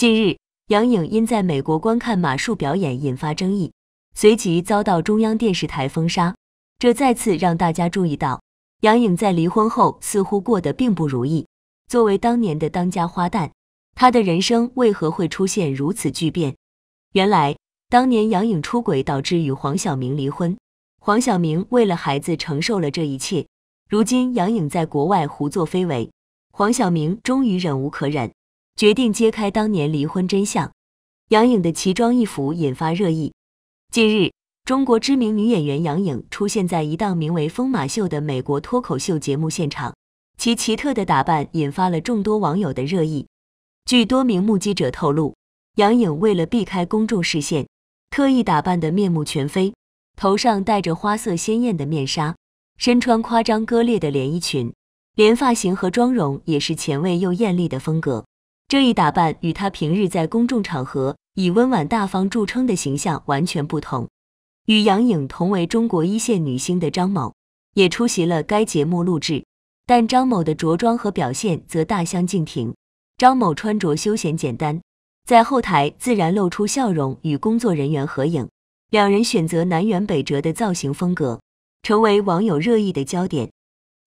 近日，杨颖因在美国观看马术表演引发争议，随即遭到中央电视台封杀。这再次让大家注意到，杨颖在离婚后似乎过得并不如意。作为当年的当家花旦，她的人生为何会出现如此巨变？原来，当年杨颖出轨导致与黄晓明离婚，黄晓明为了孩子承受了这一切。如今，杨颖在国外胡作非为，黄晓明终于忍无可忍。决定揭开当年离婚真相，杨颖的奇装异服引发热议。近日，中国知名女演员杨颖出现在一档名为《疯马秀》的美国脱口秀节目现场，其奇特的打扮引发了众多网友的热议。据多名目击者透露，杨颖为了避开公众视线，特意打扮得面目全非，头上戴着花色鲜艳的面纱，身穿夸张割裂的连衣裙，连发型和妆容也是前卫又艳丽的风格。这一打扮与她平日在公众场合以温婉大方著称的形象完全不同。与杨颖同为中国一线女星的张某，也出席了该节目录制，但张某的着装和表现则大相径庭。张某穿着休闲简单，在后台自然露出笑容与工作人员合影。两人选择南辕北辙的造型风格，成为网友热议的焦点。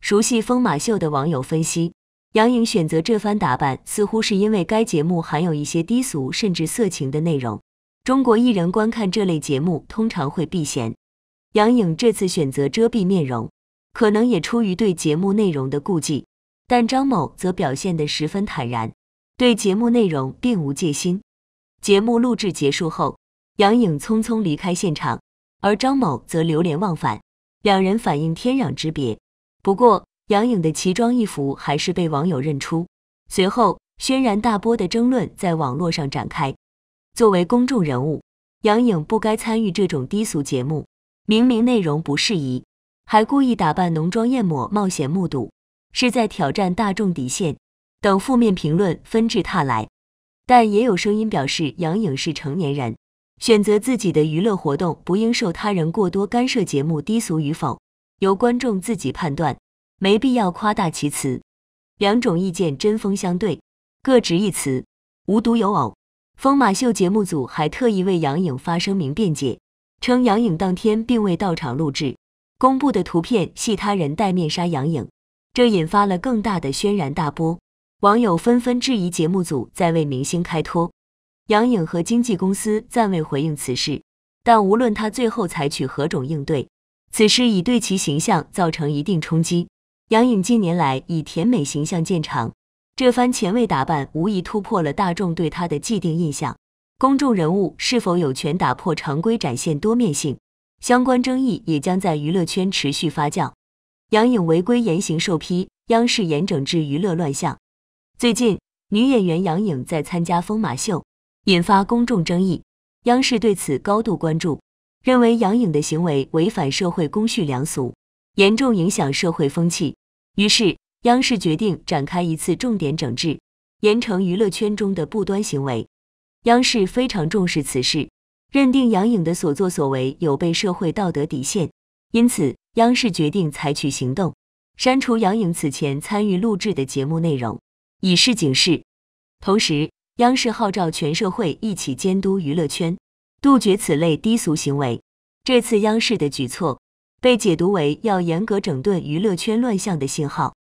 熟悉风马秀的网友分析。杨颖选择这番打扮，似乎是因为该节目含有一些低俗甚至色情的内容。中国艺人观看这类节目通常会避嫌，杨颖这次选择遮蔽面容，可能也出于对节目内容的顾忌。但张某则表现得十分坦然，对节目内容并无戒心。节目录制结束后，杨颖匆匆离开现场，而张某则流连忘返，两人反应天壤之别。不过，杨颖的奇装异服还是被网友认出，随后轩然大波的争论在网络上展开。作为公众人物，杨颖不该参与这种低俗节目，明明内容不适宜，还故意打扮浓妆艳抹，冒险目睹，是在挑战大众底线。等负面评论纷至沓来，但也有声音表示，杨颖是成年人，选择自己的娱乐活动不应受他人过多干涉，节目低俗与否由观众自己判断。没必要夸大其词，两种意见针锋相对，各执一词。无独有偶，疯马秀节目组还特意为杨颖发声明辩解，称杨颖当天并未到场录制，公布的图片系他人戴面纱杨颖。这引发了更大的轩然大波，网友纷纷质疑节目组在为明星开脱。杨颖和经纪公司暂未回应此事，但无论他最后采取何种应对，此事已对其形象造成一定冲击。杨颖近年来以甜美形象见长，这番前卫打扮无疑突破了大众对她的既定印象。公众人物是否有权打破常规展现多面性？相关争议也将在娱乐圈持续发酵。杨颖违规言行受批，央视严整治娱乐乱象。最近，女演员杨颖在参加疯马秀，引发公众争议。央视对此高度关注，认为杨颖的行为违反社会公序良俗，严重影响社会风气。于是，央视决定展开一次重点整治，严惩娱乐圈中的不端行为。央视非常重视此事，认定杨颖的所作所为有悖社会道德底线，因此央视决定采取行动，删除杨颖此前参与录制的节目内容，以示警示。同时，央视号召全社会一起监督娱乐圈，杜绝此类低俗行为。这次央视的举措。被解读为要严格整顿娱乐圈乱象的信号。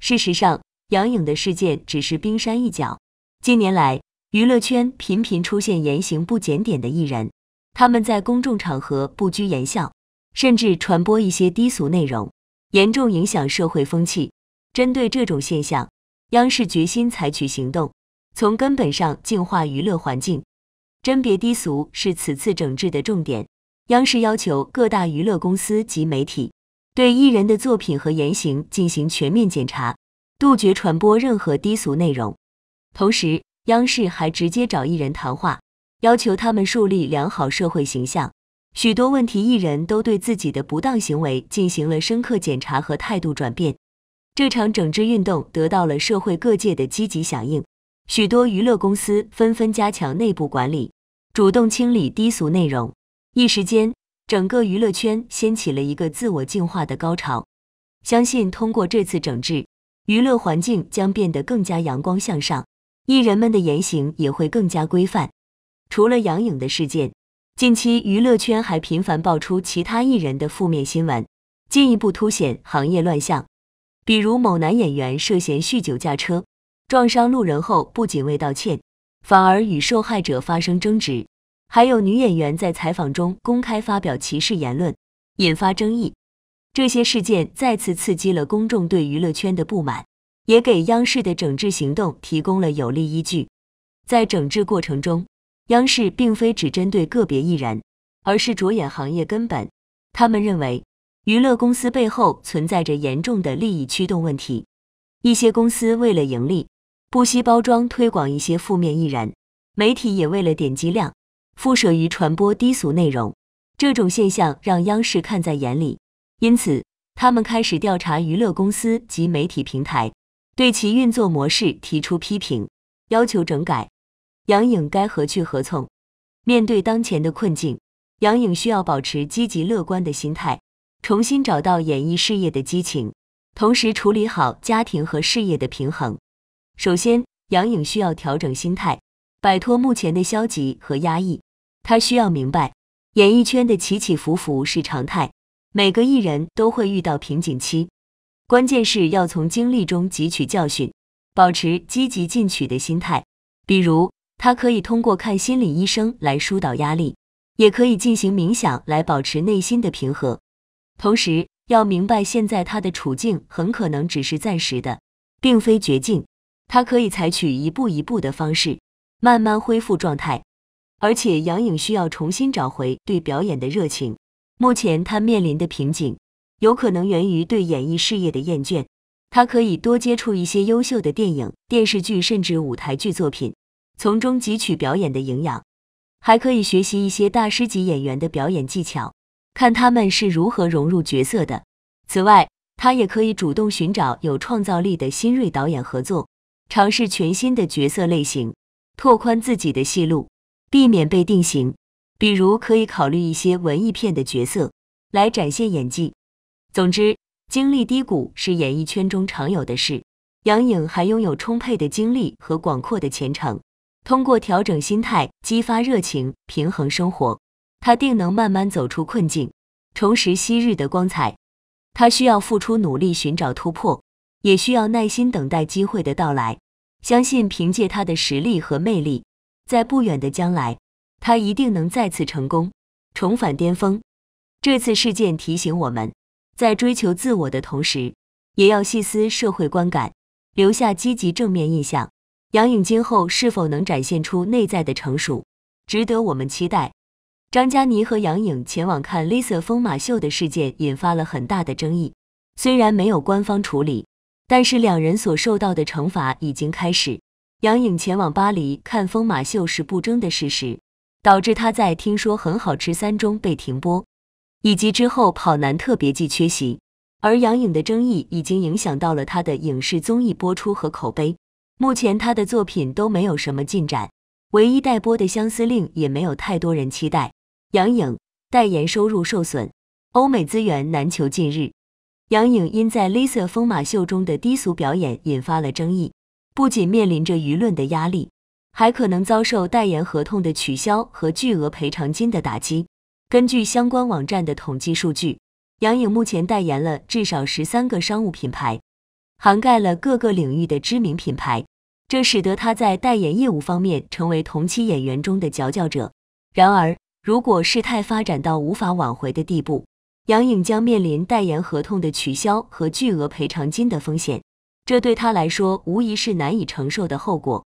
事实上，杨颖的事件只是冰山一角。近年来，娱乐圈频频出现言行不检点的艺人，他们在公众场合不拘言笑，甚至传播一些低俗内容，严重影响社会风气。针对这种现象，央视决心采取行动，从根本上净化娱乐环境。甄别低俗是此次整治的重点。央视要求各大娱乐公司及媒体，对艺人的作品和言行进行全面检查，杜绝传播任何低俗内容。同时，央视还直接找艺人谈话，要求他们树立良好社会形象。许多问题艺人都对自己的不当行为进行了深刻检查和态度转变。这场整治运动得到了社会各界的积极响应，许多娱乐公司纷纷加强内部管理，主动清理低俗内容。一时间，整个娱乐圈掀起了一个自我净化的高潮。相信通过这次整治，娱乐环境将变得更加阳光向上，艺人们的言行也会更加规范。除了杨颖的事件，近期娱乐圈还频繁爆出其他艺人的负面新闻，进一步凸显行业乱象。比如，某男演员涉嫌酗酒驾车，撞伤路人后不仅未道歉，反而与受害者发生争执。还有女演员在采访中公开发表歧视言论，引发争议。这些事件再次刺激了公众对娱乐圈的不满，也给央视的整治行动提供了有力依据。在整治过程中，央视并非只针对个别艺人，而是着眼行业根本。他们认为，娱乐公司背后存在着严重的利益驱动问题。一些公司为了盈利，不惜包装推广一些负面艺人；媒体也为了点击量。附设于传播低俗内容，这种现象让央视看在眼里，因此他们开始调查娱乐公司及媒体平台，对其运作模式提出批评，要求整改。杨颖该何去何从？面对当前的困境，杨颖需要保持积极乐观的心态，重新找到演艺事业的激情，同时处理好家庭和事业的平衡。首先，杨颖需要调整心态。摆脱目前的消极和压抑，他需要明白，演艺圈的起起伏伏是常态，每个艺人都会遇到瓶颈期。关键是要从经历中汲取教训，保持积极进取的心态。比如，他可以通过看心理医生来疏导压力，也可以进行冥想来保持内心的平和。同时，要明白现在他的处境很可能只是暂时的，并非绝境。他可以采取一步一步的方式。慢慢恢复状态，而且杨颖需要重新找回对表演的热情。目前她面临的瓶颈，有可能源于对演艺事业的厌倦。她可以多接触一些优秀的电影、电视剧，甚至舞台剧作品，从中汲取表演的营养。还可以学习一些大师级演员的表演技巧，看他们是如何融入角色的。此外，她也可以主动寻找有创造力的新锐导演合作，尝试全新的角色类型。拓宽自己的戏路，避免被定型。比如可以考虑一些文艺片的角色，来展现演技。总之，经历低谷是演艺圈中常有的事。杨颖还拥有充沛的精力和广阔的前程，通过调整心态、激发热情、平衡生活，她定能慢慢走出困境，重拾昔日的光彩。她需要付出努力寻找突破，也需要耐心等待机会的到来。相信凭借他的实力和魅力，在不远的将来，他一定能再次成功，重返巅峰。这次事件提醒我们，在追求自我的同时，也要细思社会观感，留下积极正面印象。杨颖今后是否能展现出内在的成熟，值得我们期待。张嘉倪和杨颖前往看 Lisa 疯马秀的事件引发了很大的争议，虽然没有官方处理。但是两人所受到的惩罚已经开始。杨颖前往巴黎看疯马秀是不争的事实，导致她在《听说很好吃》三中被停播，以及之后《跑男》特别季缺席。而杨颖的争议已经影响到了她的影视综艺播出和口碑，目前她的作品都没有什么进展，唯一待播的《相思令》也没有太多人期待。杨颖代言收入受损，欧美资源难求。近日。杨颖因在 LISA 疯马秀中的低俗表演引发了争议，不仅面临着舆论的压力，还可能遭受代言合同的取消和巨额赔偿金的打击。根据相关网站的统计数据，杨颖目前代言了至少十三个商务品牌，涵盖了各个领域的知名品牌，这使得她在代言业务方面成为同期演员中的佼佼者。然而，如果事态发展到无法挽回的地步，杨颖将面临代言合同的取消和巨额赔偿金的风险，这对她来说无疑是难以承受的后果。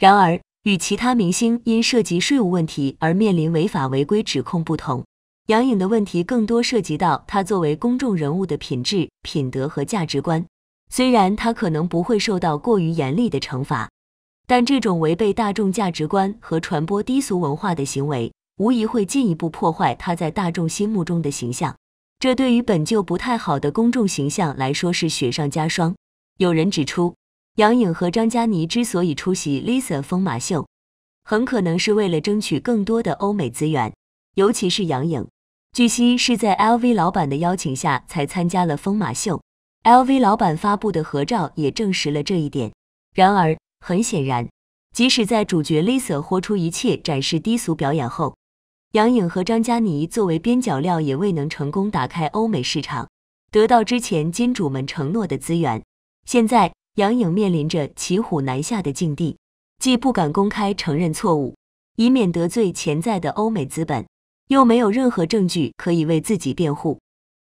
然而，与其他明星因涉及税务问题而面临违法违规指控不同，杨颖的问题更多涉及到她作为公众人物的品质、品德和价值观。虽然她可能不会受到过于严厉的惩罚，但这种违背大众价值观和传播低俗文化的行为，无疑会进一步破坏她在大众心目中的形象。这对于本就不太好的公众形象来说是雪上加霜。有人指出，杨颖和张嘉倪之所以出席 Lisa 疯马秀，很可能是为了争取更多的欧美资源。尤其是杨颖，据悉是在 LV 老板的邀请下才参加了疯马秀。LV 老板发布的合照也证实了这一点。然而，很显然，即使在主角 Lisa 豁出一切展示低俗表演后，杨颖和张嘉倪作为边角料也未能成功打开欧美市场，得到之前金主们承诺的资源。现在杨颖面临着骑虎难下的境地，既不敢公开承认错误，以免得罪潜在的欧美资本，又没有任何证据可以为自己辩护。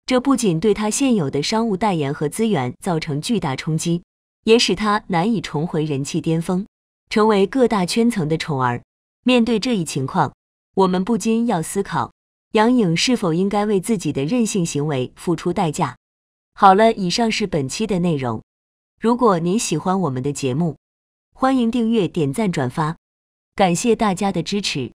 这不仅对她现有的商务代言和资源造成巨大冲击，也使她难以重回人气巅峰，成为各大圈层的宠儿。面对这一情况，我们不禁要思考，杨颖是否应该为自己的任性行为付出代价？好了，以上是本期的内容。如果您喜欢我们的节目，欢迎订阅、点赞、转发，感谢大家的支持。